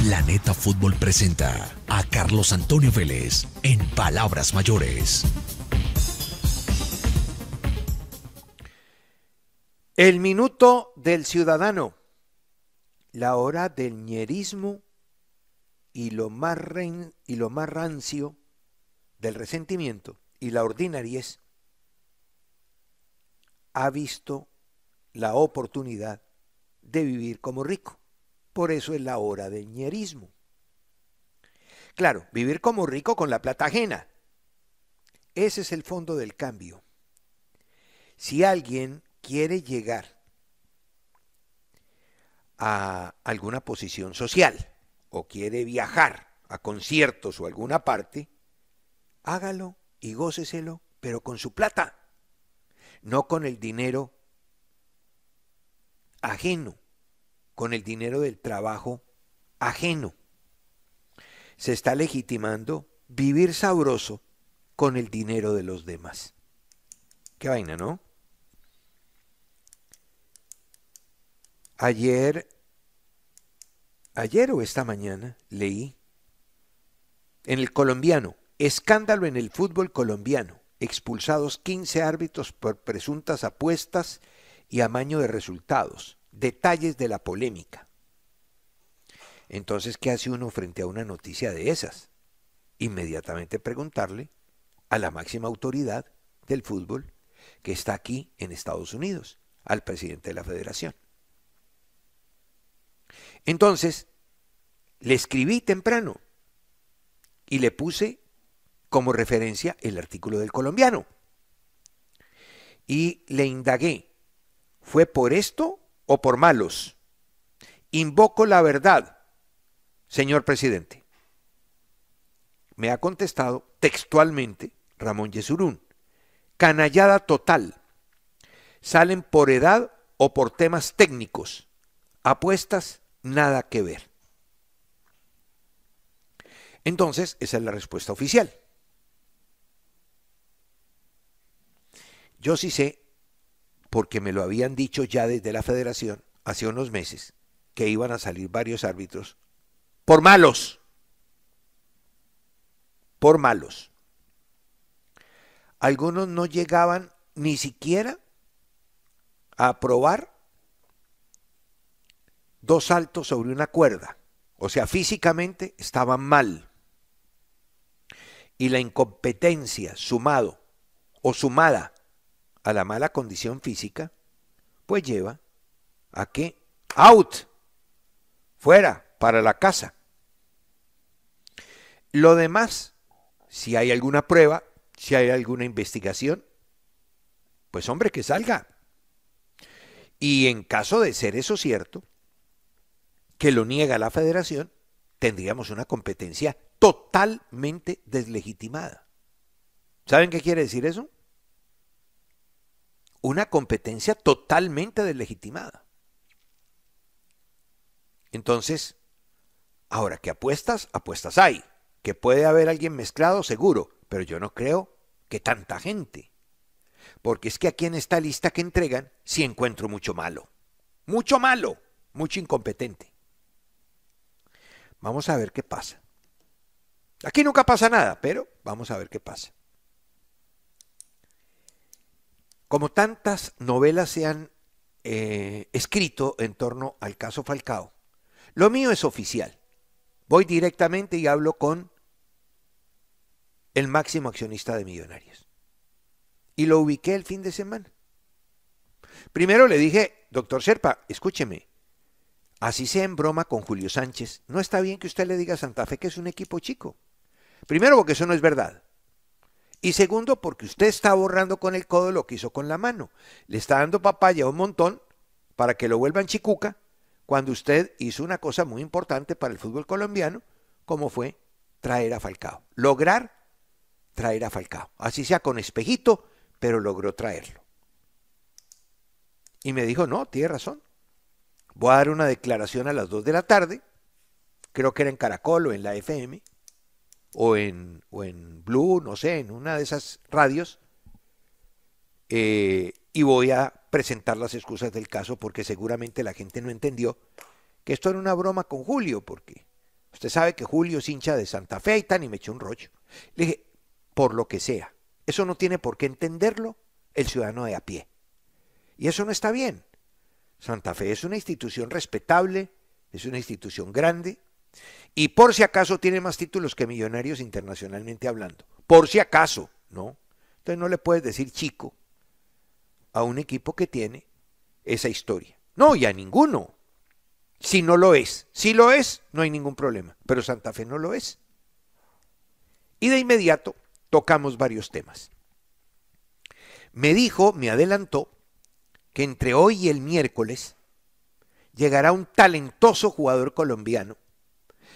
Planeta Fútbol presenta a Carlos Antonio Vélez en Palabras Mayores. El minuto del ciudadano, la hora del ñerismo y lo más, y lo más rancio del resentimiento y la ordinariez ha visto la oportunidad de vivir como rico. Por eso es la hora del ñerismo. Claro, vivir como rico con la plata ajena. Ese es el fondo del cambio. Si alguien quiere llegar a alguna posición social o quiere viajar a conciertos o alguna parte, hágalo y góceselo, pero con su plata, no con el dinero ajeno con el dinero del trabajo ajeno. Se está legitimando vivir sabroso con el dinero de los demás. Qué vaina, ¿no? Ayer, ayer o esta mañana leí en el colombiano, escándalo en el fútbol colombiano, expulsados 15 árbitros por presuntas apuestas y amaño de resultados detalles de la polémica. Entonces, ¿qué hace uno frente a una noticia de esas? Inmediatamente preguntarle a la máxima autoridad del fútbol que está aquí en Estados Unidos, al presidente de la federación. Entonces, le escribí temprano y le puse como referencia el artículo del colombiano. Y le indagué, ¿fue por esto o por malos. Invoco la verdad, señor presidente. Me ha contestado textualmente Ramón Yesurún. Canallada total. Salen por edad o por temas técnicos. Apuestas, nada que ver. Entonces, esa es la respuesta oficial. Yo sí sé porque me lo habían dicho ya desde la federación hace unos meses que iban a salir varios árbitros por malos. Por malos. Algunos no llegaban ni siquiera a aprobar dos saltos sobre una cuerda. O sea, físicamente estaban mal. Y la incompetencia sumado o sumada a la mala condición física, pues lleva a que out, fuera, para la casa. Lo demás, si hay alguna prueba, si hay alguna investigación, pues hombre, que salga. Y en caso de ser eso cierto, que lo niega la federación, tendríamos una competencia totalmente deslegitimada. ¿Saben qué quiere decir eso? una competencia totalmente deslegitimada. Entonces, ahora, ¿qué apuestas? Apuestas hay. Que puede haber alguien mezclado, seguro, pero yo no creo que tanta gente. Porque es que aquí en esta lista que entregan sí encuentro mucho malo. Mucho malo, mucho incompetente. Vamos a ver qué pasa. Aquí nunca pasa nada, pero vamos a ver qué pasa. Como tantas novelas se han eh, escrito en torno al caso Falcao, lo mío es oficial. Voy directamente y hablo con el máximo accionista de Millonarios. Y lo ubiqué el fin de semana. Primero le dije, doctor Serpa, escúcheme, así sea en broma con Julio Sánchez, no está bien que usted le diga a Santa Fe que es un equipo chico. Primero porque eso no es verdad. Y segundo, porque usted está borrando con el codo lo que hizo con la mano. Le está dando papaya un montón para que lo vuelvan chicuca cuando usted hizo una cosa muy importante para el fútbol colombiano, como fue traer a Falcao. Lograr traer a Falcao. Así sea con espejito, pero logró traerlo. Y me dijo, no, tiene razón. Voy a dar una declaración a las 2 de la tarde, creo que era en Caracol o en la FM, o en, o en Blue, no sé, en una de esas radios, eh, y voy a presentar las excusas del caso porque seguramente la gente no entendió que esto era una broma con Julio, porque usted sabe que Julio es hincha de Santa Fe y tan y me echó un rocho. Le dije, por lo que sea, eso no tiene por qué entenderlo el ciudadano de a pie. Y eso no está bien. Santa Fe es una institución respetable, es una institución grande, y por si acaso tiene más títulos que Millonarios internacionalmente hablando. Por si acaso, ¿no? Entonces no le puedes decir chico a un equipo que tiene esa historia. No, y a ninguno. Si no lo es. Si lo es, no hay ningún problema. Pero Santa Fe no lo es. Y de inmediato tocamos varios temas. Me dijo, me adelantó, que entre hoy y el miércoles llegará un talentoso jugador colombiano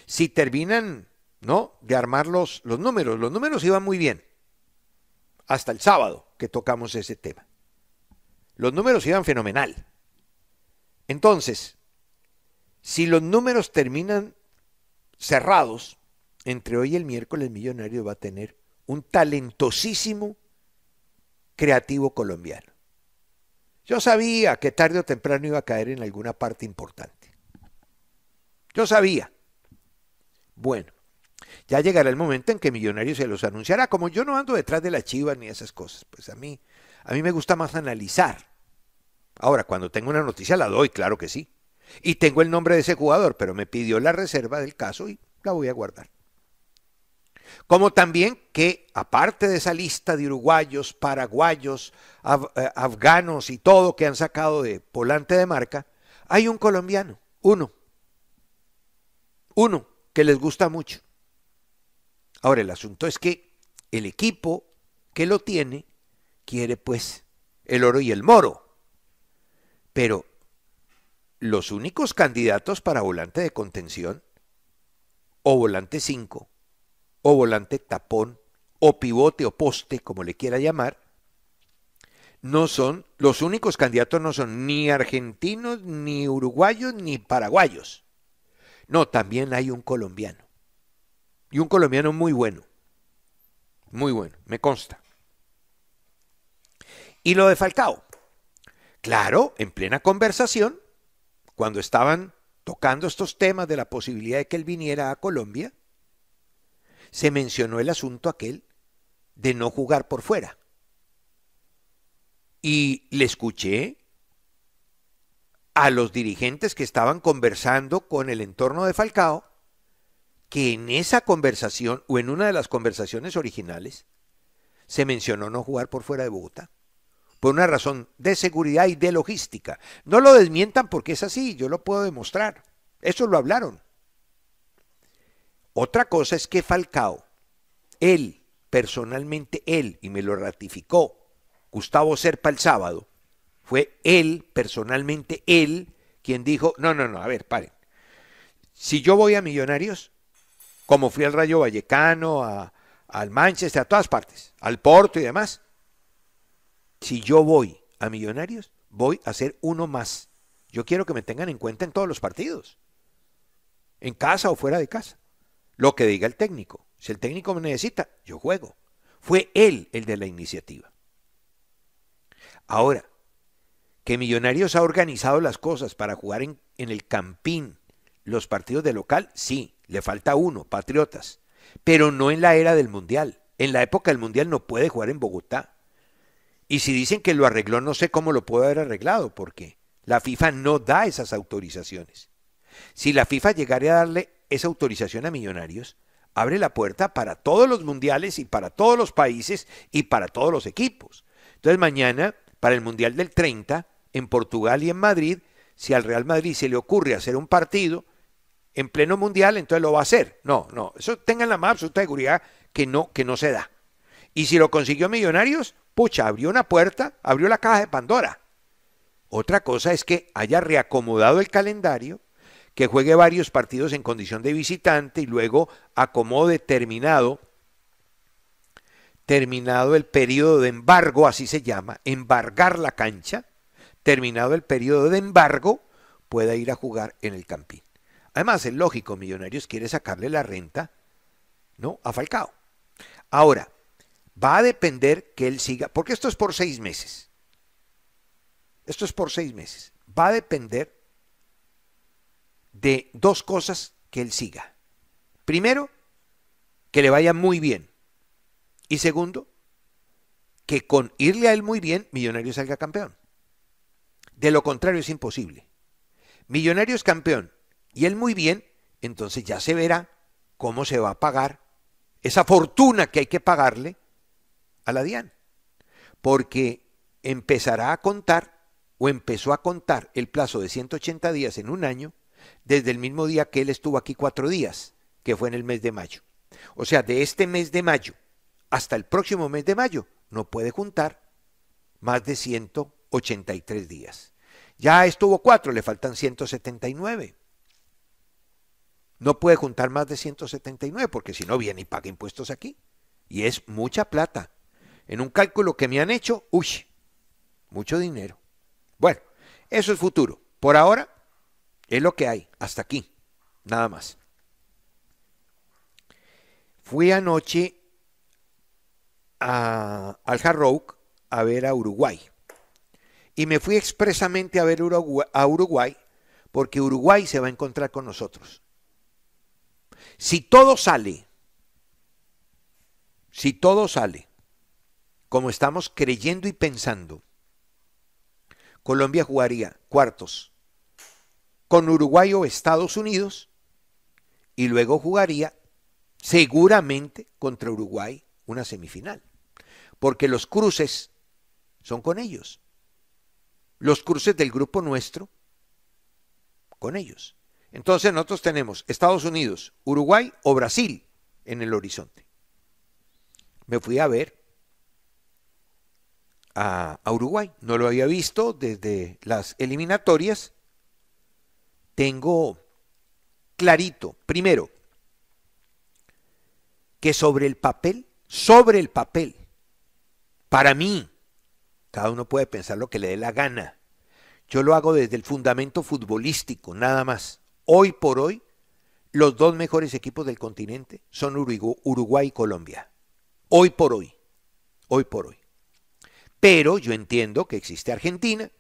si terminan, ¿no? De armar los, los números. Los números iban muy bien. Hasta el sábado que tocamos ese tema. Los números iban fenomenal. Entonces, si los números terminan cerrados, entre hoy y el miércoles Millonario va a tener un talentosísimo creativo colombiano. Yo sabía que tarde o temprano iba a caer en alguna parte importante. Yo sabía. Bueno, ya llegará el momento en que Millonarios se los anunciará. Como yo no ando detrás de la chiva ni esas cosas, pues a mí, a mí me gusta más analizar. Ahora, cuando tengo una noticia la doy, claro que sí. Y tengo el nombre de ese jugador, pero me pidió la reserva del caso y la voy a guardar. Como también que, aparte de esa lista de uruguayos, paraguayos, eh, afganos y todo que han sacado de volante de marca, hay un colombiano, uno. Uno que les gusta mucho. Ahora, el asunto es que el equipo que lo tiene quiere pues el oro y el moro. Pero los únicos candidatos para volante de contención, o volante 5, o volante tapón, o pivote o poste, como le quiera llamar, no son, los únicos candidatos no son ni argentinos, ni uruguayos, ni paraguayos. No, también hay un colombiano. Y un colombiano muy bueno. Muy bueno, me consta. Y lo de Falcao. Claro, en plena conversación, cuando estaban tocando estos temas de la posibilidad de que él viniera a Colombia, se mencionó el asunto aquel de no jugar por fuera. Y le escuché a los dirigentes que estaban conversando con el entorno de Falcao, que en esa conversación o en una de las conversaciones originales se mencionó no jugar por fuera de Bogotá, por una razón de seguridad y de logística. No lo desmientan porque es así, yo lo puedo demostrar. Eso lo hablaron. Otra cosa es que Falcao, él, personalmente él, y me lo ratificó Gustavo Serpa el sábado, fue él, personalmente él, quien dijo, no, no, no, a ver, paren. Si yo voy a Millonarios, como fui al Rayo Vallecano, al Manchester, a todas partes, al Porto y demás, si yo voy a Millonarios, voy a ser uno más. Yo quiero que me tengan en cuenta en todos los partidos, en casa o fuera de casa. Lo que diga el técnico. Si el técnico me necesita, yo juego. Fue él el de la iniciativa. Ahora, que Millonarios ha organizado las cosas para jugar en, el campín los partidos de local, sí, le falta uno, Patriotas, pero no en la era del Mundial. En la época del Mundial no puede jugar en Bogotá. Y si dicen que lo arregló, no sé cómo lo puede haber arreglado, porque la FIFA no da esas autorizaciones. Si la FIFA llegara a darle esa autorización a Millonarios, abre la puerta para todos los mundiales y para todos los países y para todos los equipos. Entonces mañana, para el Mundial del 30, en Portugal y en Madrid, si al Real Madrid se le ocurre hacer un partido en pleno mundial, entonces lo va a hacer. No, no, eso tengan la más absoluta seguridad que no, que no se da. Y si lo consiguió Millonarios, pucha, abrió una puerta, abrió la caja de Pandora. Otra cosa es que haya reacomodado el calendario, que juegue varios partidos en condición de visitante y luego acomode terminado terminado el periodo de embargo, así se llama, embargar la cancha, terminado el periodo de embargo, pueda ir a jugar en el Campín. Además, es lógico, Millonarios quiere sacarle la renta ¿no? a Falcao. Ahora, va a depender que él siga, porque esto es por seis meses. Esto es por seis meses. Va a depender de dos cosas que él siga. Primero, que le vaya muy bien. Y segundo, que con irle a él muy bien, Millonarios salga campeón. De lo contrario es imposible. Millonario es campeón y él muy bien, entonces ya se verá cómo se va a pagar esa fortuna que hay que pagarle a la DIAN. Porque empezará a contar o empezó a contar el plazo de 180 días en un año desde el mismo día que él estuvo aquí cuatro días, que fue en el mes de mayo. O sea, de este mes de mayo hasta el próximo mes de mayo no puede juntar más de 180 83 días. Ya estuvo 4, le faltan 179. No puede juntar más de 179 porque si no viene y paga impuestos aquí. Y es mucha plata. En un cálculo que me han hecho, uy, mucho dinero. Bueno, eso es futuro. Por ahora es lo que hay. Hasta aquí. Nada más. Fui anoche a, al Jarroque a ver a Uruguay. Y me fui expresamente a ver a Uruguay porque Uruguay se va a encontrar con nosotros. Si todo sale, si todo sale, como estamos creyendo y pensando, Colombia jugaría cuartos con Uruguay o Estados Unidos y luego jugaría seguramente contra Uruguay una semifinal, porque los cruces son con ellos los cruces del grupo nuestro con ellos. Entonces nosotros tenemos Estados Unidos, Uruguay o Brasil en el horizonte. Me fui a ver a, Uruguay. No lo había visto desde las eliminatorias. Tengo clarito, primero, que sobre el papel, sobre el papel, para mí, cada uno puede pensar lo que le dé la gana. Yo lo hago desde el fundamento futbolístico, nada más. Hoy por hoy, los dos mejores equipos del continente son Uruguay y Colombia. Hoy por hoy. Hoy por hoy. Pero yo entiendo que existe Argentina,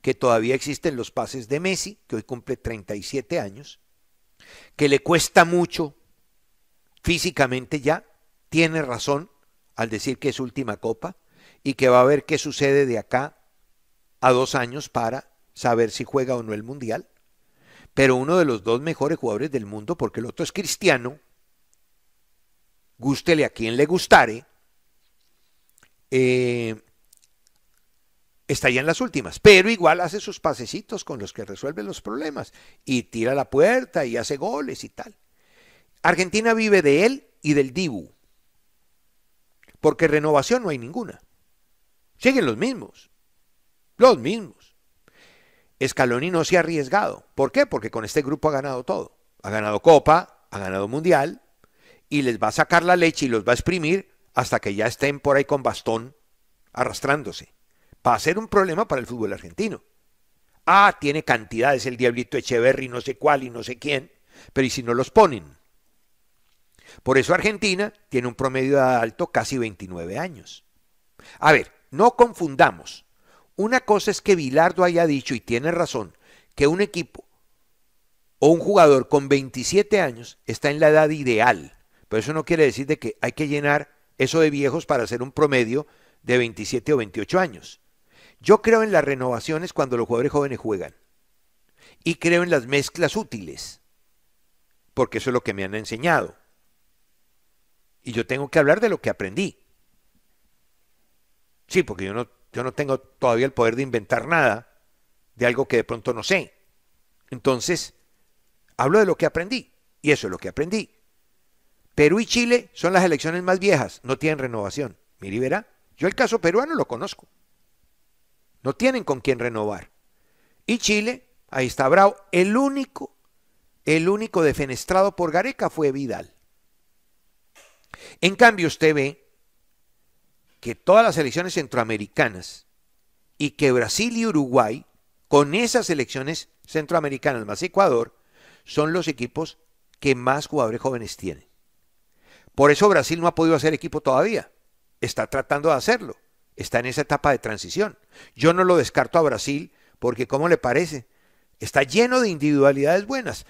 que todavía existen los pases de Messi, que hoy cumple 37 años, que le cuesta mucho físicamente ya, tiene razón al decir que es última copa, y que va a ver qué sucede de acá a dos años para saber si juega o no el Mundial. Pero uno de los dos mejores jugadores del mundo, porque el otro es cristiano, gústele a quien le gustare, eh, está ya en las últimas, pero igual hace sus pasecitos con los que resuelve los problemas y tira la puerta y hace goles y tal. Argentina vive de él y del Dibu, porque renovación no hay ninguna. Siguen los mismos. Los mismos. Scaloni no se ha arriesgado. ¿Por qué? Porque con este grupo ha ganado todo. Ha ganado Copa, ha ganado Mundial y les va a sacar la leche y los va a exprimir hasta que ya estén por ahí con bastón arrastrándose. Va a ser un problema para el fútbol argentino. Ah, tiene cantidades el diablito Echeverry, no sé cuál y no sé quién, pero ¿y si no los ponen? Por eso Argentina tiene un promedio de edad alto casi 29 años. A ver, no confundamos. Una cosa es que Vilardo haya dicho, y tiene razón, que un equipo o un jugador con 27 años está en la edad ideal. Pero eso no quiere decir de que hay que llenar eso de viejos para hacer un promedio de 27 o 28 años. Yo creo en las renovaciones cuando los jugadores jóvenes juegan. Y creo en las mezclas útiles. Porque eso es lo que me han enseñado. Y yo tengo que hablar de lo que aprendí. Sí, porque yo no, yo no tengo todavía el poder de inventar nada de algo que de pronto no sé. Entonces, hablo de lo que aprendí, y eso es lo que aprendí. Perú y Chile son las elecciones más viejas, no tienen renovación. Miri verá, yo el caso peruano lo conozco. No tienen con quién renovar. Y Chile, ahí está Bravo, el único, el único defenestrado por Gareca fue Vidal. En cambio, usted ve que todas las elecciones centroamericanas y que Brasil y Uruguay, con esas elecciones centroamericanas más Ecuador, son los equipos que más jugadores jóvenes tienen. Por eso Brasil no ha podido hacer equipo todavía. Está tratando de hacerlo. Está en esa etapa de transición. Yo no lo descarto a Brasil porque, ¿cómo le parece? Está lleno de individualidades buenas.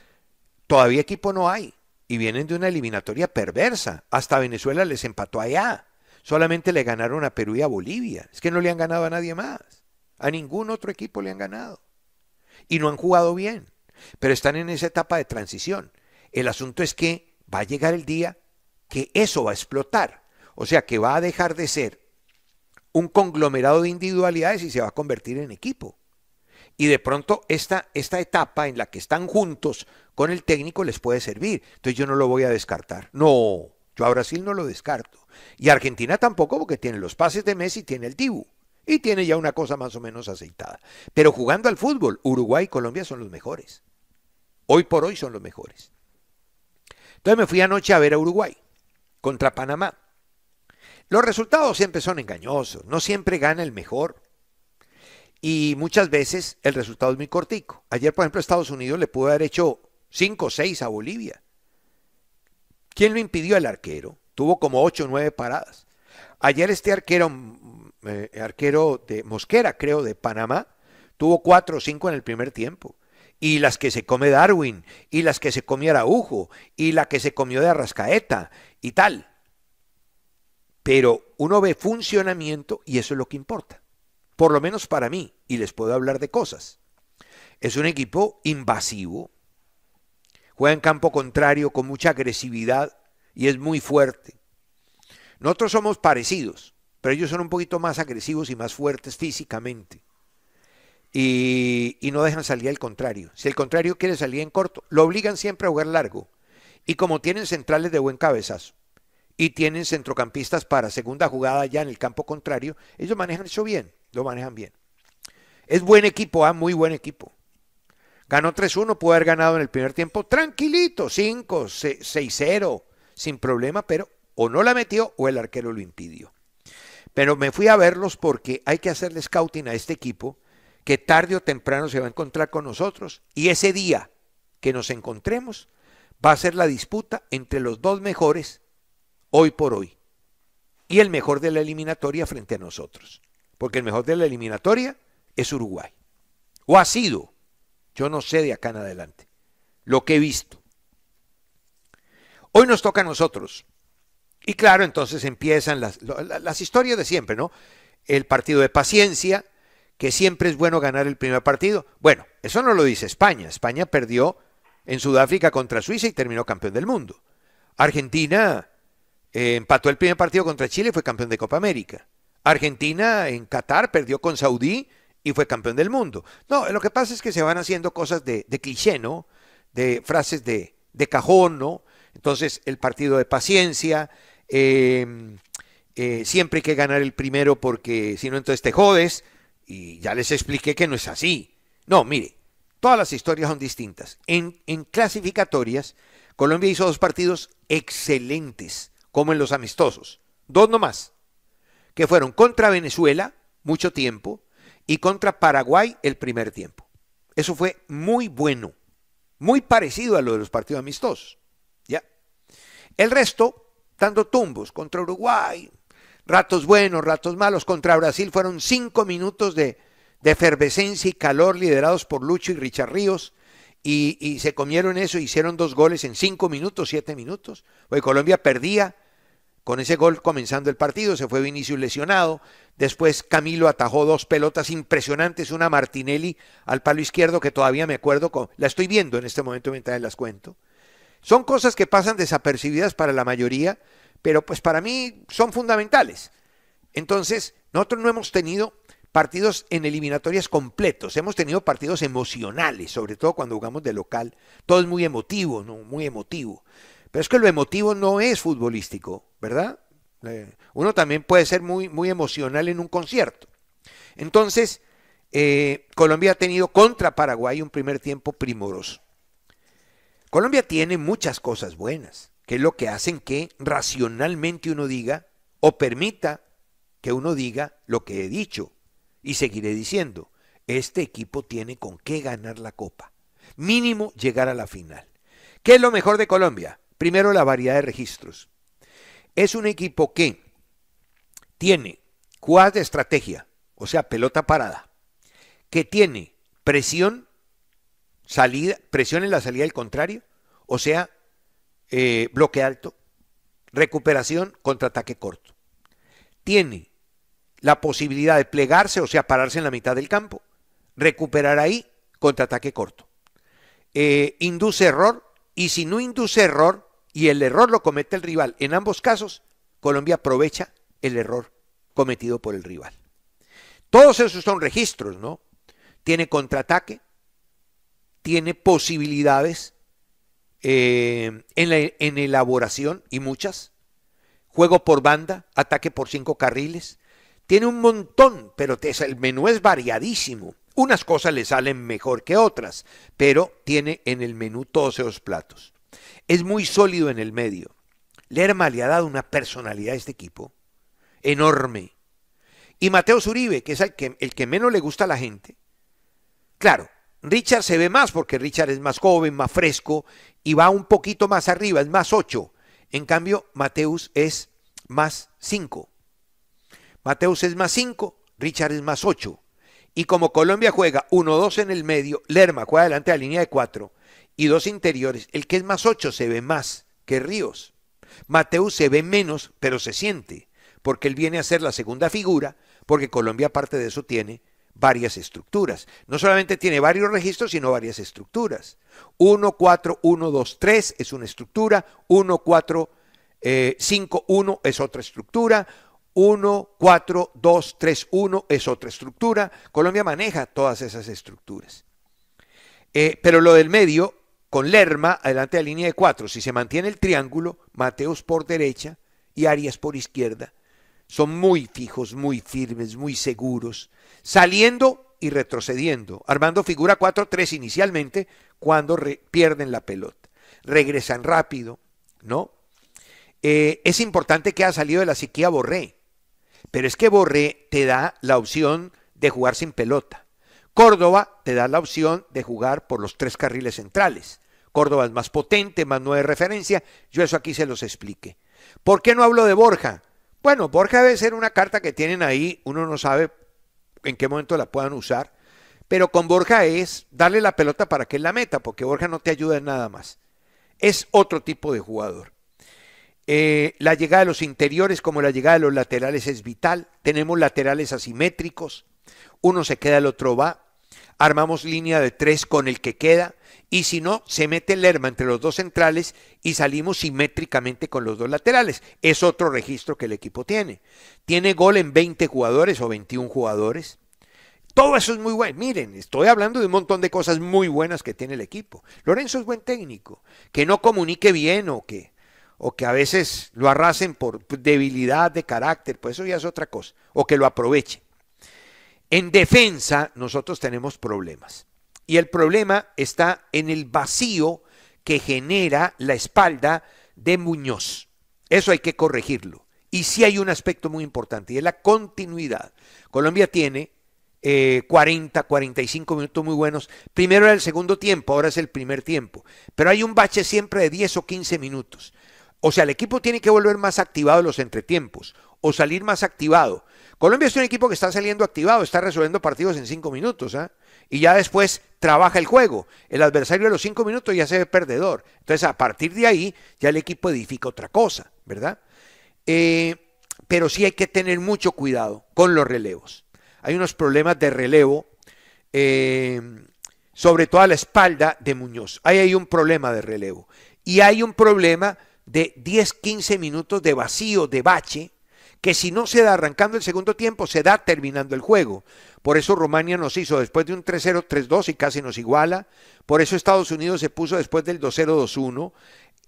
Todavía equipo no hay. Y vienen de una eliminatoria perversa. Hasta Venezuela les empató allá. Solamente le ganaron a Perú y a Bolivia. Es que no le han ganado a nadie más. A ningún otro equipo le han ganado. Y no han jugado bien. Pero están en esa etapa de transición. El asunto es que va a llegar el día que eso va a explotar. O sea, que va a dejar de ser un conglomerado de individualidades y se va a convertir en equipo. Y de pronto esta, esta etapa en la que están juntos con el técnico les puede servir. Entonces yo no lo voy a descartar. No, yo a Brasil no lo descarto. Y Argentina tampoco porque tiene los pases de Messi, tiene el Tibu. Y tiene ya una cosa más o menos aceitada. Pero jugando al fútbol, Uruguay y Colombia son los mejores. Hoy por hoy son los mejores. Entonces me fui anoche a ver a Uruguay contra Panamá. Los resultados siempre son engañosos, no siempre gana el mejor. Y muchas veces el resultado es muy cortico. Ayer, por ejemplo, Estados Unidos le pudo haber hecho 5 o 6 a Bolivia. ¿Quién lo impidió? El arquero. Tuvo como ocho o 9 paradas. Ayer este arquero, mm, eh, arquero de Mosquera, creo, de Panamá, tuvo cuatro o cinco en el primer tiempo. Y las que se come Darwin, y las que se comió Araujo, y la que se comió de Arrascaeta, y tal. Pero uno ve funcionamiento y eso es lo que importa. Por lo menos para mí, y les puedo hablar de cosas. Es un equipo invasivo, juega en campo contrario con mucha agresividad, y es muy fuerte. Nosotros somos parecidos, pero ellos son un poquito más agresivos y más fuertes físicamente. Y, no dejan salir al contrario. Si el contrario quiere salir en corto, lo obligan siempre a jugar largo. Y como tienen centrales de buen cabezazo y tienen centrocampistas para segunda jugada ya en el campo contrario, ellos manejan eso bien, lo manejan bien. Es buen equipo, ¿ah? muy buen equipo. Ganó 3-1, pudo haber ganado en el primer tiempo tranquilito, 5, 6-0, sin problema, pero o no la metió o el arquero lo impidió. Pero me fui a verlos porque hay que hacerle scouting a este equipo que tarde o temprano se va a encontrar con nosotros y ese día que nos encontremos va a ser la disputa entre los dos mejores hoy por hoy y el mejor de la eliminatoria frente a nosotros. Porque el mejor de la eliminatoria es Uruguay. O ha sido, yo no sé de acá en adelante, lo que he visto. Hoy nos toca a nosotros. Y claro, entonces empiezan las, historias de siempre, ¿no? El partido de paciencia, que siempre es bueno ganar el primer partido. Bueno, eso no lo dice España. España perdió en Sudáfrica contra Suiza y terminó campeón del mundo. Argentina eh, empató el primer partido contra Chile y fue campeón de Copa América. Argentina en Qatar perdió con Saudí y fue campeón del mundo. No, lo que pasa es que se van haciendo cosas de, de cliché, ¿no? De frases de, de cajón, ¿no? Entonces, el partido de paciencia, em, eh, siempre hay que ganar el primero porque si no, entonces te jodes. Y ya les expliqué que no es así. No, mire, todas las historias son distintas. En, en clasificatorias, Colombia hizo dos partidos excelentes, como en los amistosos. Dos nomás, que fueron contra Venezuela, mucho tiempo, y contra Paraguay el primer tiempo. Eso fue muy bueno, muy parecido a lo de los partidos amistosos. El resto, dando tumbos contra Uruguay, ratos buenos, ratos malos, contra Brasil fueron cinco minutos de, efervescencia y calor liderados por Lucho y Richard Ríos. Y, se comieron eso, hicieron dos goles en cinco minutos, siete minutos. Hoy Colombia perdía con ese gol comenzando el partido, se fue Vinicius lesionado, después Camilo atajó dos pelotas impresionantes, una Martinelli al palo izquierdo que todavía me acuerdo, la estoy viendo en este momento mientras las cuento, son cosas que pasan desapercibidas para la mayoría, pero pues para mí son fundamentales. Entonces, nosotros no hemos tenido partidos en eliminatorias completos, hemos tenido partidos emocionales, sobre todo cuando jugamos de local. Todo es muy emotivo, ¿no? Muy emotivo. Pero es que lo emotivo no es futbolístico, ¿verdad? Eh, uno también puede ser muy, muy emocional en un concierto. Entonces, eh, Colombia ha tenido contra Paraguay un primer tiempo primoroso. Colombia tiene muchas cosas buenas, que es lo que hacen que racionalmente uno diga o permita que uno diga lo que he dicho y seguiré diciendo, este equipo tiene con qué ganar la copa, mínimo llegar a la final. ¿Qué es lo mejor de Colombia? Primero la variedad de registros. Es un equipo que tiene cuadra de estrategia, o sea, pelota parada, que tiene presión salida, presión en la salida del contrario, o sea, eh, bloque alto, recuperación, contraataque corto. Tiene la posibilidad de plegarse, o sea, pararse en la mitad del campo, recuperar ahí, contraataque corto. Eh, induce error y si no induce error y el error lo comete el rival, en ambos casos, Colombia aprovecha el error cometido por el rival. Todos esos son registros, ¿no? Tiene contraataque, tiene posibilidades eh, en, elaboración y muchas. Juego por banda, ataque por cinco carriles. Tiene un montón, pero el menú es variadísimo. Unas cosas le salen mejor que otras, pero tiene en el menú todos esos platos. Es muy sólido en el medio. Lerma le ha dado una personalidad a este equipo enorme. Y Mateo Zuribe, que es el que menos le gusta a la gente, claro, Richard se ve más porque Richard es más joven, más fresco y va un poquito más arriba, es más 8. En cambio, Mateus es más 5. Mateus es más 5, Richard es más 8. Y como Colombia juega 1-2 en el medio, Lerma juega adelante de la línea de 4 y dos interiores, el que es más 8 se ve más que Ríos. Mateus se ve menos, pero se siente, porque él viene a ser la segunda figura, porque Colombia aparte de eso tiene varias estructuras. No solamente tiene varios registros, sino varias estructuras. 1, 4, 1, 2, 3 es una estructura, 1, 4, 5, 1 es otra estructura, 1, 4, 2, 3, 1 es otra estructura. Colombia maneja todas esas estructuras. Eh, pero lo del medio, con Lerma, adelante de la línea de 4, si se mantiene el triángulo, Mateos por derecha y Arias por izquierda, son muy fijos, muy firmes, muy seguros, saliendo y retrocediendo, armando figura 4-3 inicialmente cuando pierden la pelota. Regresan rápido, ¿no? Eh, es importante que ha salido de la sequía Borré, pero es que Borré te da la opción de jugar sin pelota. Córdoba te da la opción de jugar por los tres carriles centrales. Córdoba es más potente, más nueve referencia. Yo eso aquí se los explique ¿Por qué no hablo de Borja? Bueno, Borja debe ser una carta que tienen ahí, uno no sabe en qué momento la puedan usar, pero con Borja es darle la pelota para que él la meta, porque Borja no te ayuda en nada más. Es otro tipo de jugador. Eh, la llegada de los interiores como la llegada de los laterales es vital. Tenemos laterales asimétricos. Uno se queda, el otro va. Armamos línea de tres con el que queda y si no, se mete el Lerma entre los dos centrales y salimos simétricamente con los dos laterales. Es otro registro que el equipo tiene. Tiene gol en 20 jugadores o 21 jugadores. Todo eso es muy bueno. Miren, estoy hablando de un montón de cosas muy buenas que tiene el equipo. Lorenzo es buen técnico, que no comunique bien o que, o que a veces lo arrasen por debilidad de carácter, pues eso ya es otra cosa, o que lo aproveche. En defensa nosotros tenemos problemas. Y el problema está en el vacío que genera la espalda de Muñoz. Eso hay que corregirlo. Y sí hay un aspecto muy importante y es la continuidad. Colombia tiene 40, eh, 45 minutos muy buenos. Primero era el segundo tiempo, ahora es el primer tiempo. Pero hay un bache siempre de 10 o 15 minutos. O sea, el equipo tiene que volver más activado en los entretiempos o salir más activado. Colombia es un equipo que está saliendo activado, está resolviendo partidos en 5 minutos. ¿ah? y ya después trabaja el juego. El adversario a los cinco minutos ya se ve perdedor. Entonces, a partir de ahí, ya el equipo edifica otra cosa, ¿verdad? Eh, pero sí hay que tener mucho cuidado con los relevos. Hay unos problemas de relevo, eh, sobre todo a la espalda de Muñoz. Ahí hay un problema de relevo. Y hay un problema de 10, 15 minutos de vacío, de bache, que si no se da arrancando el segundo tiempo, se da terminando el juego. Por eso Rumania nos hizo después de un 3-0, 3-2 y casi nos iguala. Por eso Estados Unidos se puso después del 2-0, 2-1.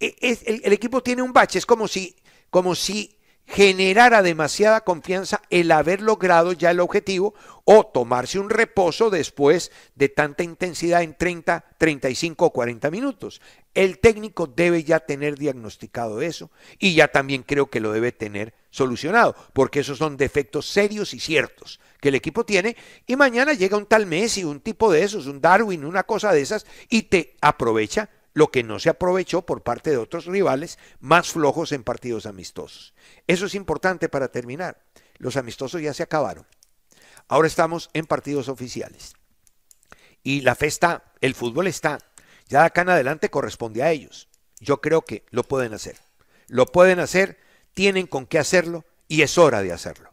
E, el, equipo tiene un bache, es como si, como si generara demasiada confianza el haber logrado ya el objetivo o tomarse un reposo después de tanta intensidad en 30, 35 o 40 minutos. El técnico debe ya tener diagnosticado eso y ya también creo que lo debe tener solucionado, porque esos son defectos serios y ciertos que el equipo tiene y mañana llega un tal Messi, un tipo de esos, un Darwin, una cosa de esas y te aprovecha lo que no se aprovechó por parte de otros rivales más flojos en partidos amistosos. Eso es importante para terminar. Los amistosos ya se acabaron. Ahora estamos en partidos oficiales. Y la fe está, el fútbol está. Ya de acá en adelante corresponde a ellos. Yo creo que lo pueden hacer. Lo pueden hacer, tienen con qué hacerlo y es hora de hacerlo.